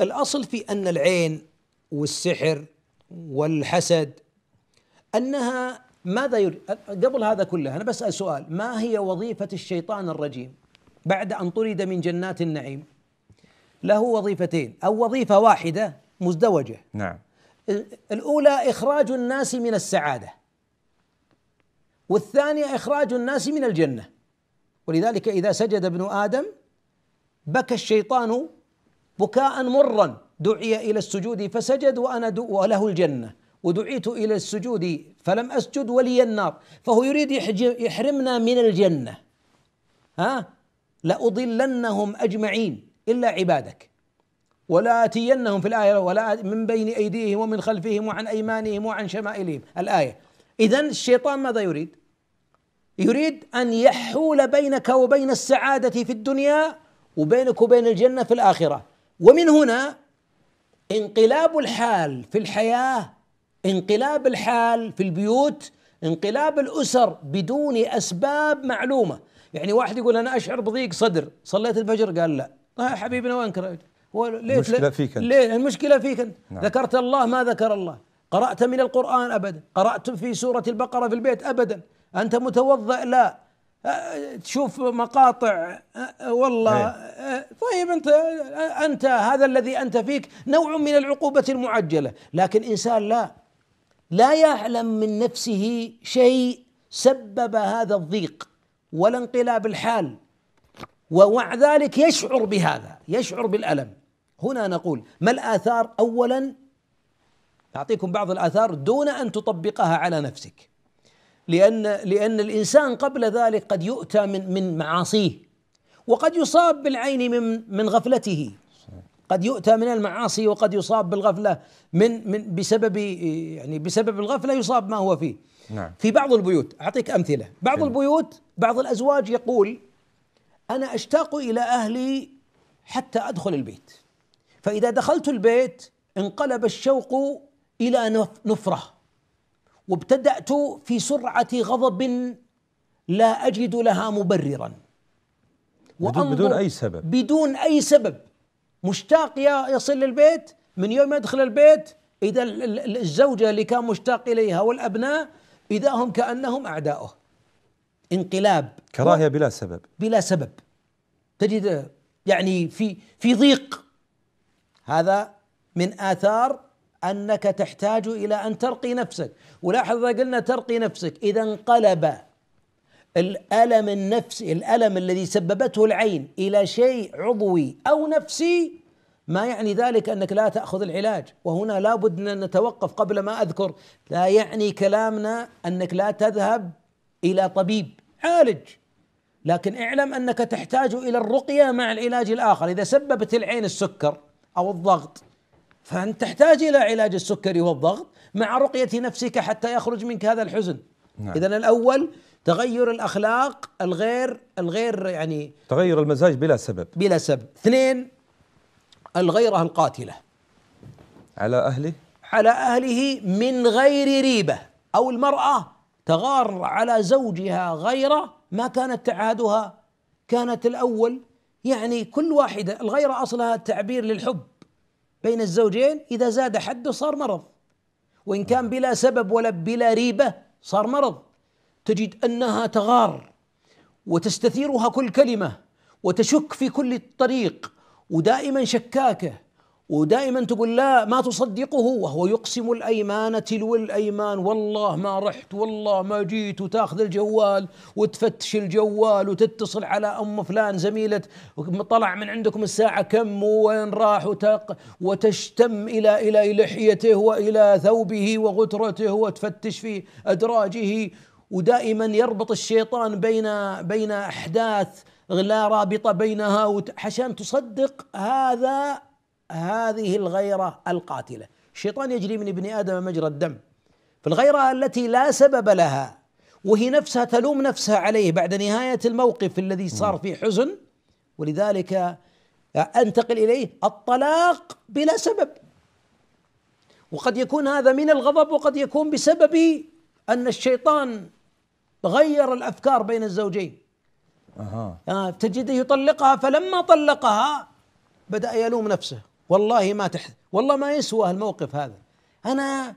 الأصل في أن العين والسحر والحسد أنها ماذا يريد قبل هذا كله أنا بسأل سؤال ما هي وظيفة الشيطان الرجيم بعد أن طرد من جنات النعيم له وظيفتين أو وظيفة واحدة مزدوجة نعم الأولى إخراج الناس من السعادة والثانية إخراج الناس من الجنة ولذلك إذا سجد ابن آدم بكى الشيطان بكاء مرا دعي الى السجود فسجد وانا وله الجنه ودعيت الى السجود فلم اسجد ولي النار فهو يريد يحرمنا من الجنه ها لاضلنهم اجمعين الا عبادك ولا اتينهم في الايه ولا من بين ايديهم ومن خلفهم وعن ايمانهم وعن شمائلهم الايه اذا الشيطان ماذا يريد؟ يريد ان يحول بينك وبين السعاده في الدنيا وبينك وبين الجنه في الاخره ومن هنا انقلاب الحال في الحياه انقلاب الحال في البيوت انقلاب الاسر بدون اسباب معلومه يعني واحد يقول انا اشعر بضيق صدر صليت الفجر قال لا آه حبيبنا وين هو المشكله فيك انت ليه المشكله فيك انت نعم. ذكرت الله ما ذكر الله قرات من القران ابدا قرات في سوره البقره في البيت ابدا انت متوضا لا تشوف مقاطع أه، أه، والله إيه. أه، طيب انت انت هذا الذي انت فيك نوع من العقوبه المعجله لكن انسان لا لا يعلم من نفسه شيء سبب هذا الضيق ولا انقلاب الحال ومع ذلك يشعر بهذا يشعر بالالم هنا نقول ما الاثار اولا اعطيكم بعض الاثار دون ان تطبقها على نفسك لأن لأن الإنسان قبل ذلك قد يؤتى من من معاصيه وقد يصاب بالعين من من غفلته قد يؤتى من المعاصي وقد يصاب بالغفلة من من بسبب يعني بسبب الغفلة يصاب ما هو فيه نعم. في بعض البيوت أعطيك أمثلة بعض نعم. البيوت بعض الأزواج يقول أنا أشتاق إلى أهلي حتى أدخل البيت فإذا دخلت البيت انقلب الشوق إلى نفرة وابتدأت في سرعة غضب لا أجد لها مبررا بدون, بدون أي سبب بدون أي سبب مشتاق يصل للبيت من يوم يدخل البيت إذا الزوجة اللي كان مشتاق إليها والأبناء إذا هم كأنهم أعداؤه انقلاب كراهية بلا سبب بلا سبب تجد يعني في في ضيق هذا من آثار انك تحتاج الى ان ترقي نفسك ولاحظ اذا قلنا ترقي نفسك اذا انقلب الالم النفسي الالم الذي سببته العين الى شيء عضوي او نفسي ما يعني ذلك انك لا تاخذ العلاج وهنا لابد ان نتوقف قبل ما اذكر لا يعني كلامنا انك لا تذهب الى طبيب عالج لكن اعلم انك تحتاج الى الرقيه مع العلاج الاخر اذا سببت العين السكر او الضغط فأنت تحتاج إلى علاج السكري والضغط مع رقية نفسك حتى يخرج منك هذا الحزن نعم. إذا الأول تغير الأخلاق الغير الغير يعني تغير المزاج بلا سبب بلا سبب اثنين الغيرة القاتلة على أهله على أهله من غير ريبة أو المرأة تغار على زوجها غيرة ما كانت تعهدها كانت الأول يعني كل واحدة الغيرة أصلها تعبير للحب بين الزوجين إذا زاد حده صار مرض وإن كان نعم. بلا سبب ولا بلا ريبة صار مرض تجد أنها تغار وتستثيرها كل كلمة وتشك في كل طريق ودائما شكاكه ودائما تقول لا ما تصدقه وهو يقسم الأيمان تلو الأيمان والله ما رحت والله ما جيت وتاخذ الجوال وتفتش الجوال وتتصل على أم فلان زميلة طلع من عندكم الساعة كم وين راح وتق وتشتم إلى إلى لحيته وإلى ثوبه وغترته وتفتش في أدراجه ودائما يربط الشيطان بين بين أحداث لا رابطة بينها عشان تصدق هذا هذه الغيرة القاتلة الشيطان يجري من ابن آدم مجرى الدم فالغيرة التي لا سبب لها وهي نفسها تلوم نفسها عليه بعد نهاية الموقف الذي صار فيه حزن ولذلك آه، أنتقل إليه الطلاق بلا سبب وقد يكون هذا من الغضب وقد يكون بسبب أن الشيطان غير الأفكار بين الزوجين أها. آه، تجده يطلقها فلما طلقها بدأ يلوم نفسه والله ما تح والله ما يسوى الموقف هذا أنا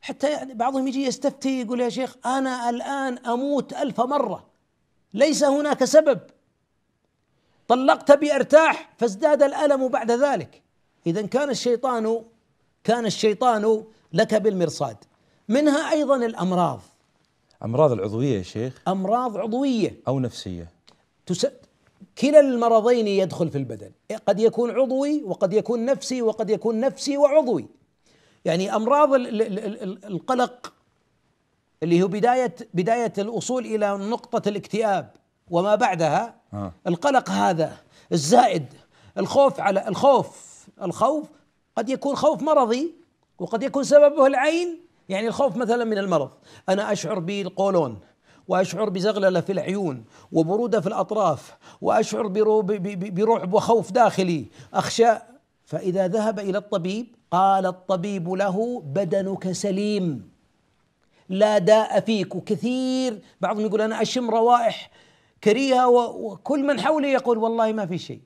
حتى يعني بعضهم يجي يستفتي يقول يا شيخ أنا الآن أموت ألف مرة ليس هناك سبب طلقت بأرتاح فازداد الألم بعد ذلك إذا كان الشيطان كان الشيطان لك بالمرصاد منها أيضا الأمراض أمراض العضوية يا شيخ أمراض عضوية أو نفسية كلا المرضين يدخل في البدن إيه، قد يكون عضوي وقد يكون نفسي وقد يكون نفسي وعضوي يعني امراض القلق اللي هو بدايه بدايه الوصول الى نقطه الاكتئاب وما بعدها آه. القلق هذا الزائد الخوف على الخوف الخوف قد يكون خوف مرضي وقد يكون سببه العين يعني الخوف مثلا من المرض انا اشعر بالقولون واشعر بزغلله في العيون وبروده في الاطراف واشعر برعب وخوف داخلي اخشى فاذا ذهب الى الطبيب قال الطبيب له بدنك سليم لا داء فيك وكثير بعضهم يقول انا اشم روائح كريهه وكل من حولي يقول والله ما في شيء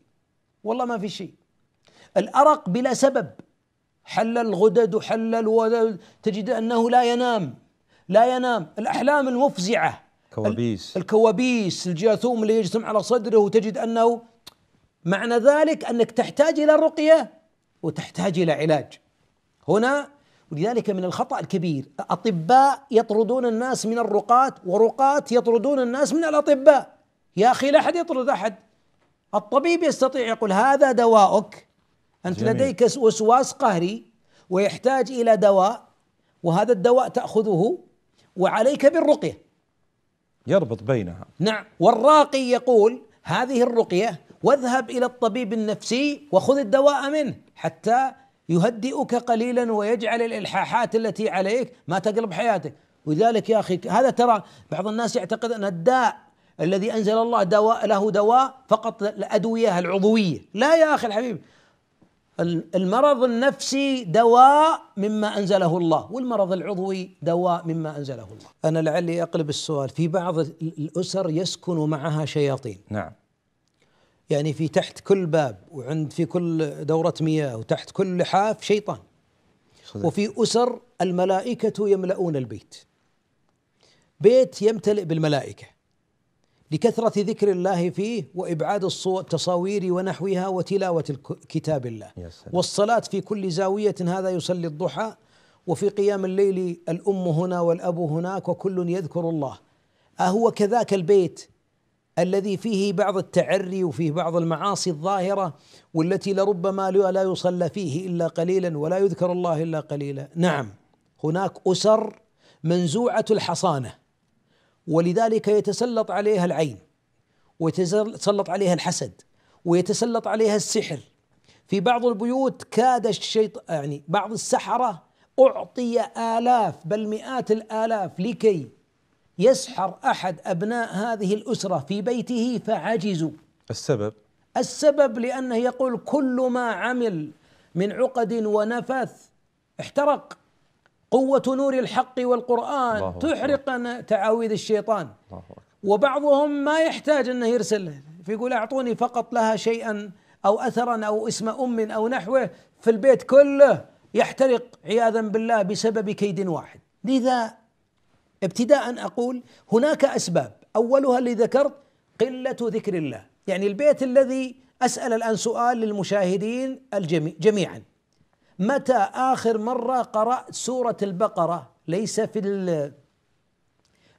والله ما في شيء الارق بلا سبب حل الغدد وحل الودد تجد انه لا ينام لا ينام الاحلام المفزعه كوابيس الكوابيس الجاثوم اللي يجثم على صدره وتجد انه معنى ذلك انك تحتاج الى رقيه وتحتاج الى علاج هنا ولذلك من الخطا الكبير اطباء يطردون الناس من الرقاة ورقاة يطردون الناس من الاطباء يا اخي لا احد يطرد احد الطبيب يستطيع يقول هذا دواؤك انت جميل. لديك وسواس قهري ويحتاج الى دواء وهذا الدواء تاخذه وعليك بالرقيه يربط بينها نعم والراقي يقول هذه الرقية واذهب إلى الطبيب النفسي وخذ الدواء منه حتى يهدئك قليلا ويجعل الإلحاحات التي عليك ما تقلب حياتك ولذلك يا أخي هذا ترى بعض الناس يعتقد أن الداء الذي أنزل الله دواء له دواء فقط الأدوية العضوية لا يا أخي الحبيب المرض النفسي دواء مما انزله الله والمرض العضوي دواء مما انزله الله انا لعلي اقلب السؤال في بعض الاسر يسكن معها شياطين نعم يعني في تحت كل باب وعند في كل دورة مياه وتحت كل لحاف شيطان صدق. وفي أسر الملائكة يملؤون البيت بيت يمتلئ بالملائكة لكثرة ذكر الله فيه وإبعاد التصاوير ونحوها وتلاوة كتاب الله والصلاة في كل زاوية هذا يصلي الضحى وفي قيام الليل الأم هنا والأب هناك وكل يذكر الله أهو كذاك البيت الذي فيه بعض التعري وفيه بعض المعاصي الظاهرة والتي لربما لا يصلى فيه إلا قليلا ولا يذكر الله إلا قليلا نعم هناك أسر منزوعة الحصانة ولذلك يتسلط عليها العين ويتسلط عليها الحسد ويتسلط عليها السحر في بعض البيوت كاد الشيطان يعني بعض السحرة أعطي آلاف بل مئات الآلاف لكي يسحر أحد أبناء هذه الأسرة في بيته فعجزوا السبب السبب لأنه يقول كل ما عمل من عقد ونفث احترق قوة نور الحق والقرآن تحرق تعاويذ الشيطان الله وبعضهم ما يحتاج أنه يرسل فيقول أعطوني فقط لها شيئا أو أثرا أو اسم أم أو نحوه في البيت كله يحترق عياذا بالله بسبب كيد واحد لذا ابتداء أقول هناك أسباب أولها اللي ذكرت قلة ذكر الله يعني البيت الذي أسأل الآن سؤال للمشاهدين الجميع جميعا متى آخر مرة قرأت سورة البقرة ليس في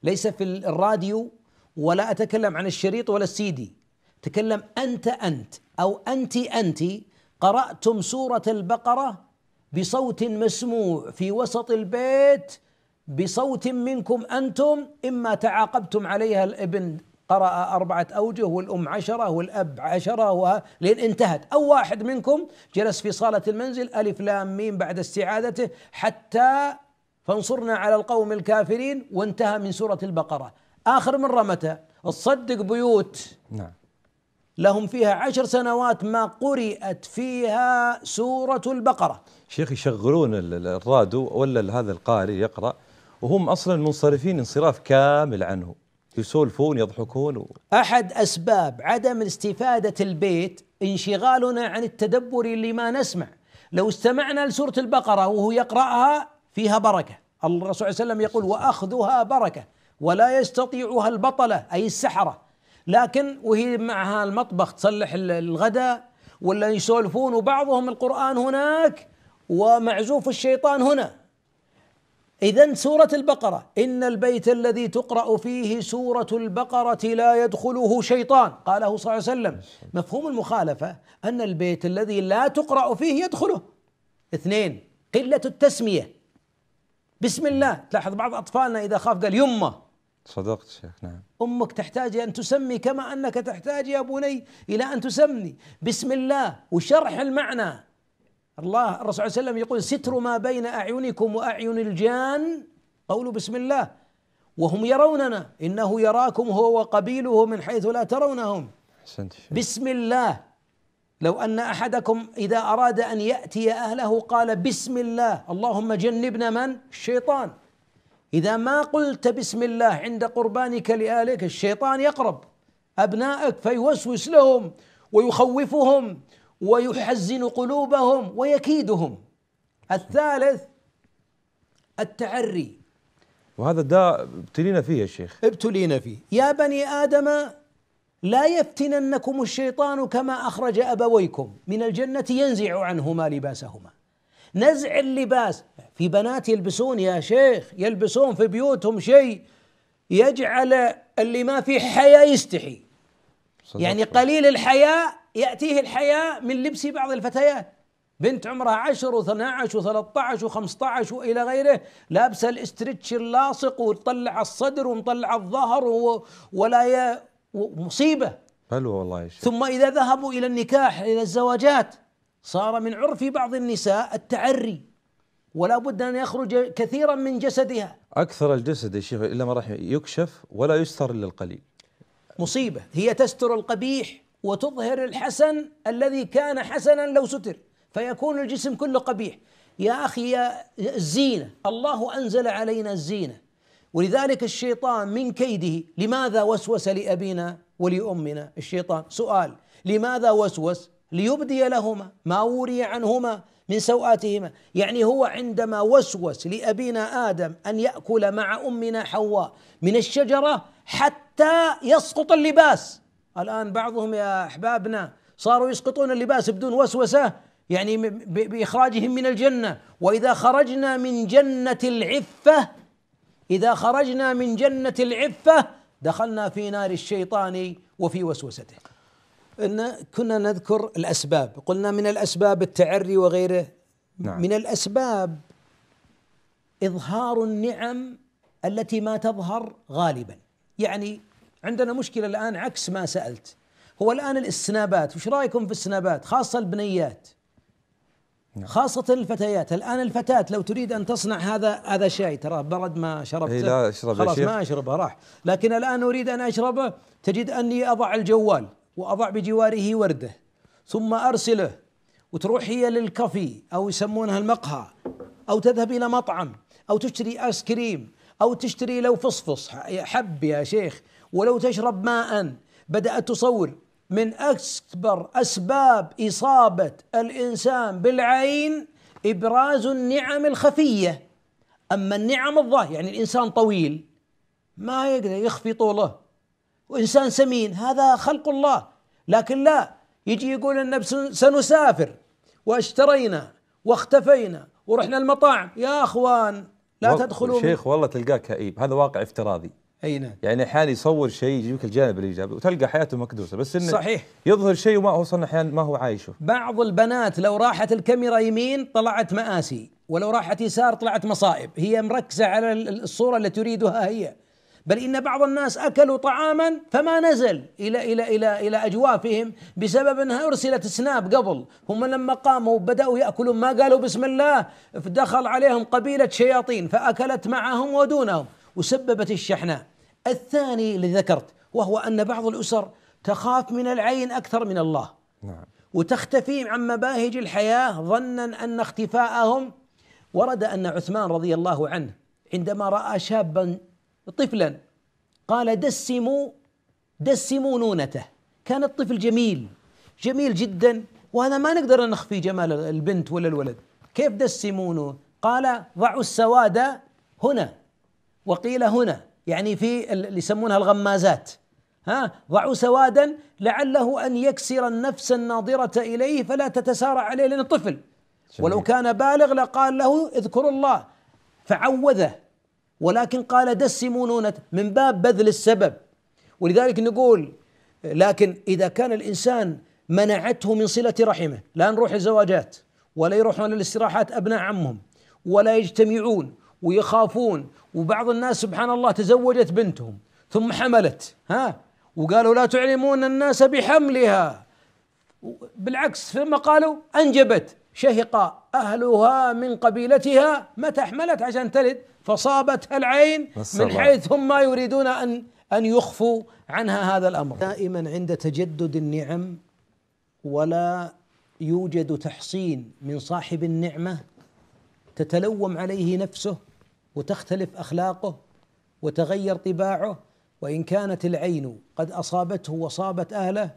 ليس في الراديو ولا أتكلم عن الشريط ولا السيدي تكلم أنت أنت أو أنت أنت قرأتم سورة البقرة بصوت مسموع في وسط البيت بصوت منكم أنتم إما تعاقبتم عليها الابن قرأ أربعة أوجه والأم عشرة والأب عشرة لين انتهت أو واحد منكم جلس في صالة المنزل ألف لام ميم بعد استعادته حتى فانصرنا على القوم الكافرين وانتهى من سورة البقرة آخر مرة متى تصدق بيوت نعم لهم فيها عشر سنوات ما قرئت فيها سورة البقرة شيخ يشغلون الراديو ولا هذا القارئ يقرأ وهم أصلا منصرفين انصراف كامل عنه يسولفون يضحكون و... احد اسباب عدم استفاده البيت انشغالنا عن التدبر لما نسمع لو استمعنا لسوره البقره وهو يقراها فيها بركه الرسول صلى الله عليه وسلم يقول واخذها بركه ولا يستطيعها البطله اي السحره لكن وهي معها المطبخ تصلح الغداء ولا يسولفون وبعضهم القران هناك ومعزوف الشيطان هنا إذا سورة البقرة إن البيت الذي تقرأ فيه سورة البقرة لا يدخله شيطان قاله صلى الله عليه وسلم مفهوم المخالفة أن البيت الذي لا تقرأ فيه يدخله اثنين قلة التسمية بسم الله تلاحظ بعض أطفالنا إذا خاف قال يمه صدقت شيخ نعم أمك تحتاج أن تسمي كما أنك تحتاج يا بني إلى أن تسمي بسم الله وشرح المعنى الله الرسول صلى الله عليه وسلم يقول ستر ما بين أعينكم وأعين الجان قولوا بسم الله وهم يروننا إنه يراكم هو وقبيله من حيث لا ترونهم بسم الله لو أن أحدكم إذا أراد أن يأتي أهله قال بسم الله اللهم جنبنا من؟ الشيطان إذا ما قلت بسم الله عند قربانك لآلك الشيطان يقرب أبنائك فيوسوس لهم ويخوفهم ويحزن قلوبهم ويكيدهم الثالث التعري وهذا داء ابتلينا فيه يا شيخ ابتلينا فيه يا بني آدم لا يفتننكم الشيطان كما أخرج أبويكم من الجنة ينزع عنهما لباسهما نزع اللباس في بنات يلبسون يا شيخ يلبسون في بيوتهم شيء يجعل اللي ما فيه حياة يستحي صدق يعني قليل الحياء يأتيه الحياء من لبس بعض الفتيات بنت عمرها 10 و12 و13 و15 والى غيره لابسه الاسترتش اللاصق وتطلع الصدر ومطلع الظهر ولا ي... مصيبه حلو والله يا شيخ ثم اذا ذهبوا الى النكاح الى الزواجات صار من عرف بعض النساء التعري ولا بد ان يخرج كثيرا من جسدها اكثر الجسد يا شيخ الا ما راح يكشف ولا يستر الا القليل مصيبه هي تستر القبيح وتظهر الحسن الذي كان حسنا لو ستر فيكون الجسم كله قبيح يا اخي يا الزينه الله انزل علينا الزينه ولذلك الشيطان من كيده لماذا وسوس لابينا ولامنا الشيطان سؤال لماذا وسوس ليبدي لهما ما وري عنهما من سوآتهما يعني هو عندما وسوس لأبينا آدم أن يأكل مع أمنا حواء من الشجرة حتى يسقط اللباس الآن بعضهم يا أحبابنا صاروا يسقطون اللباس بدون وسوسة يعني بإخراجهم من الجنة وإذا خرجنا من جنة العفة إذا خرجنا من جنة العفة دخلنا في نار الشيطان وفي وسوسته إن كنا نذكر الأسباب قلنا من الأسباب التعري وغيره نعم. من الأسباب إظهار النعم التي ما تظهر غالبا يعني عندنا مشكله الان عكس ما سالت هو الان السنابات وش رايكم في السنابات خاصه البنيات نعم. خاصة الفتيات الآن الفتاة لو تريد أن تصنع هذا هذا شاي ترى برد ما شربته لا أشرب خلاص ما أشربه راح لكن الآن أريد أن أشربه تجد أني أضع الجوال وأضع بجواره وردة ثم أرسله وتروح هي للكافي أو يسمونها المقهى أو تذهب إلى مطعم أو تشتري آيس كريم أو تشتري لو فصفص حب يا شيخ ولو تشرب ماء بدأت تصور من أكبر أسباب إصابة الإنسان بالعين إبراز النعم الخفية أما النعم الظاهرة يعني الإنسان طويل ما يقدر يخفي طوله وإنسان سمين هذا خلق الله لكن لا يجي يقول أن سنسافر واشترينا واختفينا ورحنا المطاعم يا أخوان لا تدخلوا شيخ والله تلقاه كئيب هذا واقع افتراضي اي نعم يعني احيانا يصور شيء يجيبك الجانب الايجابي وتلقى حياته مكدوسه بس انه صحيح يظهر شيء وما هو صنع احيانا ما هو عايشه بعض البنات لو راحت الكاميرا يمين طلعت مآسي ولو راحت يسار طلعت مصائب هي مركزه على الصوره اللي تريدها هي بل ان بعض الناس اكلوا طعاما فما نزل الى الى الى الى اجوافهم بسبب انها ارسلت سناب قبل هم لما قاموا بداوا ياكلون ما قالوا بسم الله دخل عليهم قبيله شياطين فاكلت معهم ودونهم وسببت الشحناء الثاني اللي ذكرت وهو أن بعض الأسر تخاف من العين أكثر من الله نعم وتختفي عن مباهج الحياة ظنا أن اختفاءهم ورد أن عثمان رضي الله عنه عندما رأى شابا طفلا قال دسموا دسموا نونته كان الطفل جميل جميل جدا وهذا ما نقدر نخفي جمال البنت ولا الولد كيف دسمونه قال ضعوا السواد هنا وقيل هنا يعني في اللي يسمونها الغمازات ها ضعوا سوادا لعله أن يكسر النفس الناظرة إليه فلا تتسارع عليه لأنه طفل ولو كان بالغ لقال له اذكروا الله فعوذه ولكن قال دسموا نونة من باب بذل السبب ولذلك نقول لكن إذا كان الإنسان منعته من صلة رحمه لا نروح الزواجات ولا يروحون للاستراحات أبناء عمهم ولا يجتمعون ويخافون وبعض الناس سبحان الله تزوجت بنتهم ثم حملت ها وقالوا لا تعلمون الناس بحملها بالعكس ثم قالوا انجبت شهق اهلها من قبيلتها متى حملت عشان تلد فصابتها العين من حيث هم ما يريدون ان ان يخفوا عنها هذا الامر دائما عند تجدد النعم ولا يوجد تحصين من صاحب النعمه تتلوم عليه نفسه وتختلف اخلاقه وتغير طباعه وان كانت العين قد اصابته وصابت اهله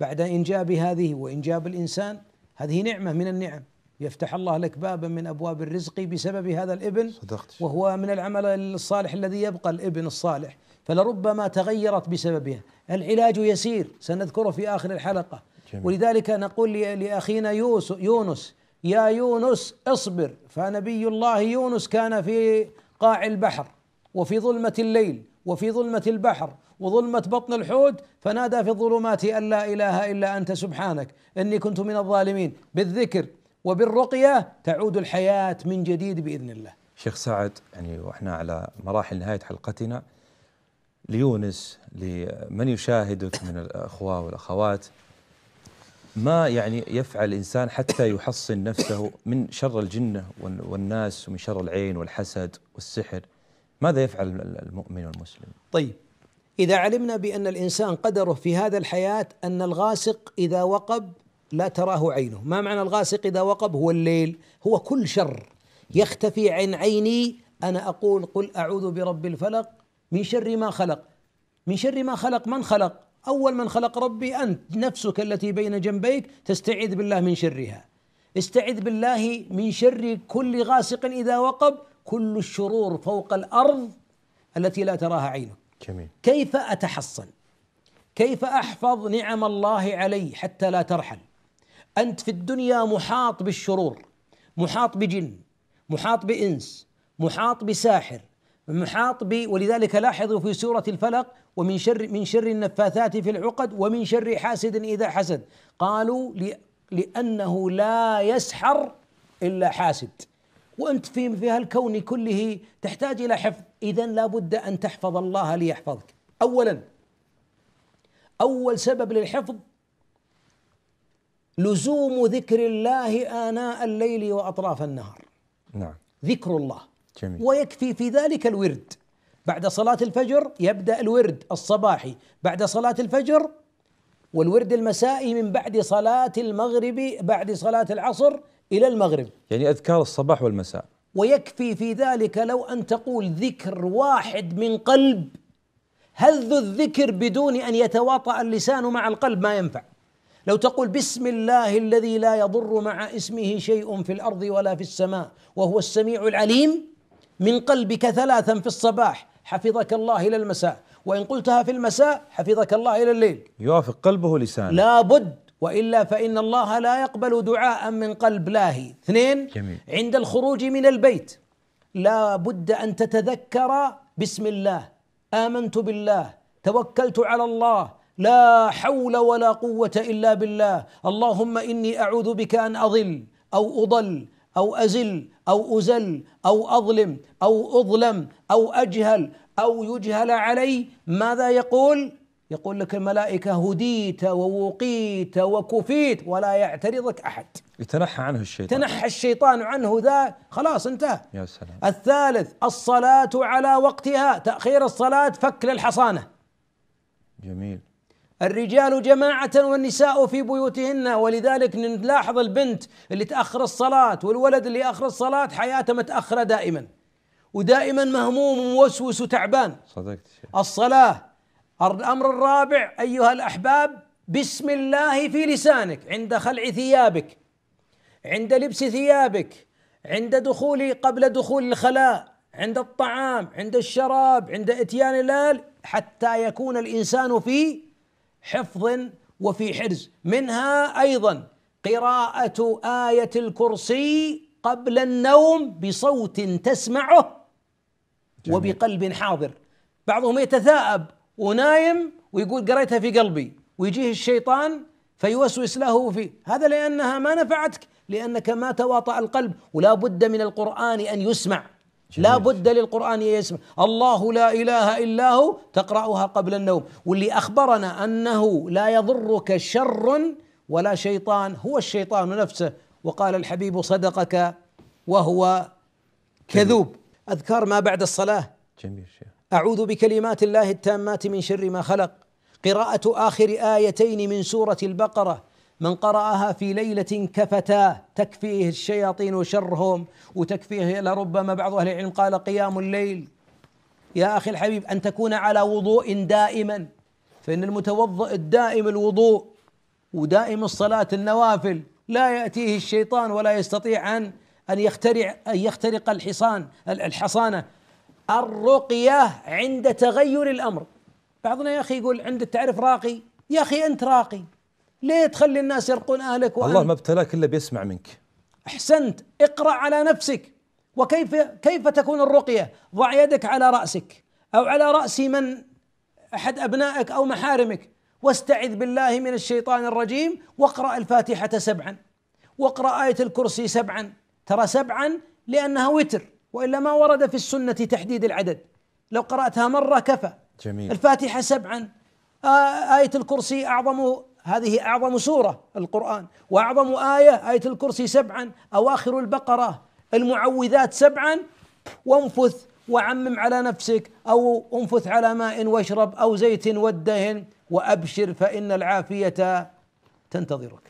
بعد انجاب هذه وانجاب الانسان هذه نعمه من النعم يفتح الله لك بابا من ابواب الرزق بسبب هذا الابن صدقت وهو من العمل الصالح الذي يبقى الابن الصالح فلربما تغيرت بسببها العلاج يسير سنذكره في اخر الحلقه جميل. ولذلك نقول لاخينا يوسف يونس يا يونس اصبر فنبي الله يونس كان في قاع البحر وفي ظلمة الليل وفي ظلمة البحر وظلمة بطن الحوت فنادى في الظلمات أن لا إله إلا أنت سبحانك إني كنت من الظالمين بالذكر وبالرقية تعود الحياة من جديد بإذن الله شيخ سعد يعني وإحنا على مراحل نهاية حلقتنا ليونس لمن يشاهدك من الأخوة والأخوات ما يعني يفعل الإنسان حتى يحصن نفسه من شر الجنة والناس ومن شر العين والحسد والسحر ماذا يفعل المؤمن والمسلم طيب إذا علمنا بأن الإنسان قدره في هذا الحياة أن الغاسق إذا وقب لا تراه عينه ما معنى الغاسق إذا وقب هو الليل هو كل شر يختفي عن عيني أنا أقول قل أعوذ برب الفلق من شر ما خلق من شر ما خلق من خلق أول من خلق ربي أنت نفسك التي بين جنبيك تستعيذ بالله من شرها استعذ بالله من شر كل غاسق إذا وقب كل الشرور فوق الأرض التي لا تراها عينك جميل. كيف أتحصن كيف أحفظ نعم الله علي حتى لا ترحل أنت في الدنيا محاط بالشرور محاط بجن محاط بإنس محاط بساحر محاط ب ولذلك لاحظوا في سورة الفلق ومن شر من شر النفاثات في العقد ومن شر حاسد إذا حسد قالوا لأنه لا يسحر إلا حاسد وأنت في في هالكون كله تحتاج إلى حفظ إذا لابد أن تحفظ الله ليحفظك أولا أول سبب للحفظ لزوم ذكر الله آناء الليل وأطراف النهار نعم ذكر الله جميل. ويكفي في ذلك الورد بعد صلاة الفجر يبدأ الورد الصباحي بعد صلاة الفجر والورد المسائي من بعد صلاة المغرب بعد صلاة العصر إلى المغرب يعني أذكار الصباح والمساء ويكفي في ذلك لو أن تقول ذكر واحد من قلب هذ الذكر بدون أن يتواطأ اللسان مع القلب ما ينفع لو تقول بسم الله الذي لا يضر مع اسمه شيء في الأرض ولا في السماء وهو السميع العليم من قلبك ثلاثا في الصباح حفظك الله إلى المساء وإن قلتها في المساء حفظك الله إلى الليل يوافق قلبه لسانه لابد وإلا فإن الله لا يقبل دعاء من قلب لاهي اثنين جميل. عند الخروج من البيت لا بد أن تتذكر بسم الله آمنت بالله توكلت على الله لا حول ولا قوة إلا بالله اللهم إني أعوذ بك أن أضل أو أضل أو أزل أو أزل أو أظلم أو أظلم أو أجهل أو يجهل علي ماذا يقول؟ يقول لك الملائكة هديت ووقيت وكفيت ولا يعترضك أحد يتنحى عنه الشيطان تنحى الشيطان عنه ذا خلاص انتهى يا سلام الثالث الصلاة على وقتها تأخير الصلاة فك للحصانة جميل الرجال جماعة والنساء في بيوتهن ولذلك نلاحظ البنت اللي تأخر الصلاة والولد اللي أخر الصلاة حياته متأخرة دائما ودائما مهموم وموسوس وتعبان صدقت الصلاة الأمر الرابع أيها الأحباب بسم الله في لسانك عند خلع ثيابك عند لبس ثيابك عند دخول قبل دخول الخلاء عند الطعام عند الشراب عند اتيان الليل حتى يكون الانسان في حفظ وفي حرز منها ايضا قراءه ايه الكرسي قبل النوم بصوت تسمعه جميل. وبقلب حاضر بعضهم يتثاءب ونايم ويقول قريتها في قلبي ويجيه الشيطان فيوسوس له فيه هذا لأنها ما نفعتك لأنك ما تواطأ القلب ولا بد من القرآن أن يسمع لا بد للقرآن يسمع الله لا إله إلا هو تقرأها قبل النوم واللي أخبرنا أنه لا يضرك شر ولا شيطان هو الشيطان نفسه وقال الحبيب صدقك وهو كذوب أذكار ما بعد الصلاة جميل شيخ أعوذ بكلمات الله التامات من شر ما خلق قراءة آخر آيتين من سورة البقرة من قرأها في ليلة كفتاه تكفيه الشياطين وشرهم وتكفيه لربما بعض أهل العلم قال قيام الليل يا أخي الحبيب أن تكون على وضوء دائما فإن المتوضئ الدائم الوضوء ودائم الصلاة النوافل لا يأتيه الشيطان ولا يستطيع أن أن يخترع أن يخترق الحصان الحصانة الرقية عند تغير الأمر بعضنا يا أخي يقول عند تعرف راقي يا أخي أنت راقي ليه تخلي الناس يرقون اهلك وأنت الله ما ابتلاك الا بيسمع منك احسنت اقرا على نفسك وكيف كيف تكون الرقيه ضع يدك على راسك او على راس من احد ابنائك او محارمك واستعذ بالله من الشيطان الرجيم واقرا الفاتحه سبعا واقرا ايه الكرسي سبعا ترى سبعا لانها وتر والا ما ورد في السنه تحديد العدد لو قراتها مره كفى جميل الفاتحه سبعا آية الكرسي أعظم هذه أعظم سورة القرآن وأعظم آية آية الكرسي سبعا أواخر البقرة المعوذات سبعا وانفث وعمم على نفسك أو انفث على ماء واشرب أو زيت ودهن وأبشر فإن العافية تنتظرك